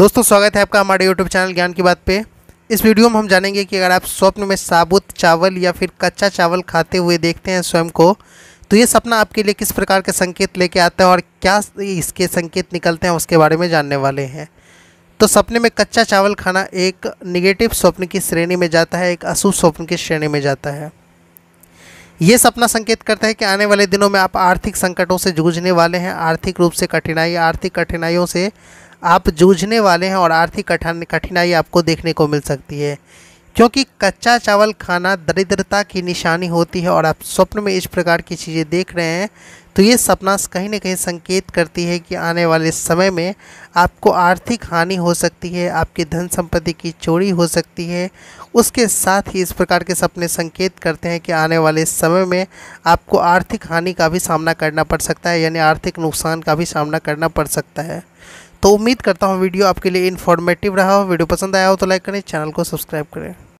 दोस्तों स्वागत है आपका हमारे यूट्यूब चैनल ज्ञान की बात पे इस वीडियो में हम जानेंगे कि अगर आप स्वप्न में साबुत चावल या फिर कच्चा चावल खाते हुए देखते हैं स्वयं को तो ये सपना आपके लिए किस प्रकार के संकेत लेके आता है और क्या इसके संकेत निकलते हैं उसके बारे में जानने वाले हैं तो सपने में कच्चा चावल खाना एक निगेटिव स्वप्न की श्रेणी में जाता है एक अशुभ स्वप्न की श्रेणी में जाता है ये सपना संकेत करता है कि आने वाले दिनों में आप आर्थिक संकटों से जूझने वाले हैं आर्थिक रूप से कठिनाई आर्थिक कठिनाइयों से आप जूझने वाले हैं और आर्थिक कठिनाई आपको देखने को मिल सकती है क्योंकि कच्चा चावल खाना दरिद्रता की निशानी होती है और आप स्वप्न में इस प्रकार की चीज़ें देख रहे हैं तो ये सपना कहीं ना कहीं संकेत करती है कि आने वाले समय में आपको आर्थिक हानि हो सकती है आपकी धन संपत्ति की चोरी हो सकती है उसके साथ ही इस प्रकार के सपने संकेत करते हैं कि आने वाले समय में आपको आर्थिक हानि का भी सामना करना पड़ सकता है यानी आर्थिक नुकसान का भी सामना करना पड़ सकता है तो उम्मीद करता हूँ वीडियो आपके लिए इन्फॉर्मेटिव रहा हो वीडियो पसंद आया हो तो लाइक करें चैनल को सब्सक्राइब करें